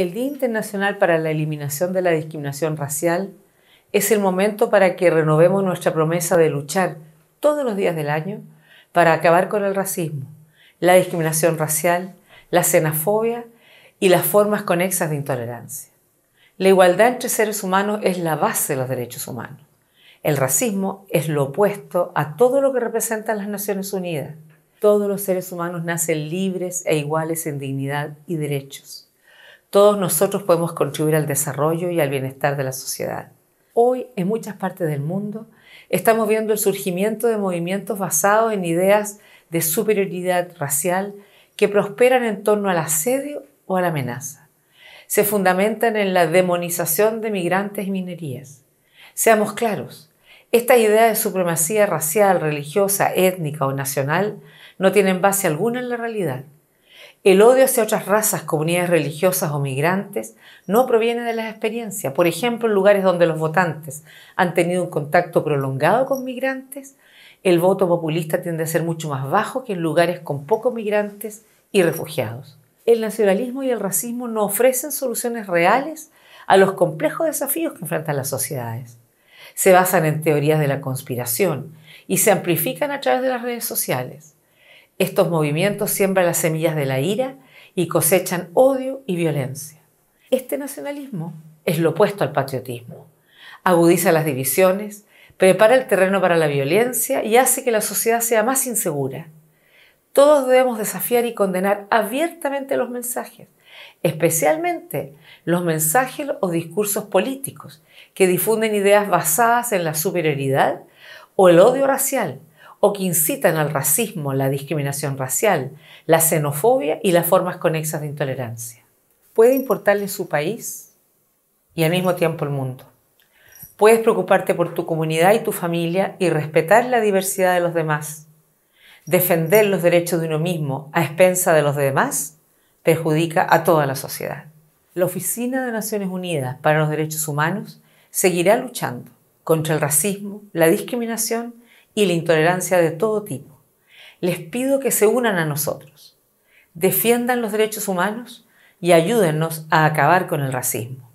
El Día Internacional para la Eliminación de la Discriminación Racial es el momento para que renovemos nuestra promesa de luchar todos los días del año para acabar con el racismo, la discriminación racial, la xenofobia y las formas conexas de intolerancia. La igualdad entre seres humanos es la base de los derechos humanos. El racismo es lo opuesto a todo lo que representan las Naciones Unidas. Todos los seres humanos nacen libres e iguales en dignidad y derechos. Todos nosotros podemos contribuir al desarrollo y al bienestar de la sociedad. Hoy, en muchas partes del mundo, estamos viendo el surgimiento de movimientos basados en ideas de superioridad racial que prosperan en torno al asedio o a la amenaza. Se fundamentan en la demonización de migrantes y minerías. Seamos claros, esta idea de supremacía racial, religiosa, étnica o nacional no tiene base alguna en la realidad. El odio hacia otras razas, comunidades religiosas o migrantes no proviene de las experiencias. Por ejemplo, en lugares donde los votantes han tenido un contacto prolongado con migrantes, el voto populista tiende a ser mucho más bajo que en lugares con pocos migrantes y refugiados. El nacionalismo y el racismo no ofrecen soluciones reales a los complejos desafíos que enfrentan las sociedades. Se basan en teorías de la conspiración y se amplifican a través de las redes sociales. Estos movimientos siembran las semillas de la ira y cosechan odio y violencia. Este nacionalismo es lo opuesto al patriotismo. Agudiza las divisiones, prepara el terreno para la violencia y hace que la sociedad sea más insegura. Todos debemos desafiar y condenar abiertamente los mensajes, especialmente los mensajes o discursos políticos que difunden ideas basadas en la superioridad o el odio racial, o que incitan al racismo, la discriminación racial, la xenofobia y las formas conexas de intolerancia. Puede importarle su país y al mismo tiempo el mundo. Puedes preocuparte por tu comunidad y tu familia y respetar la diversidad de los demás. Defender los derechos de uno mismo a expensa de los demás perjudica a toda la sociedad. La Oficina de Naciones Unidas para los Derechos Humanos seguirá luchando contra el racismo, la discriminación y la intolerancia de todo tipo. Les pido que se unan a nosotros, defiendan los derechos humanos y ayúdennos a acabar con el racismo.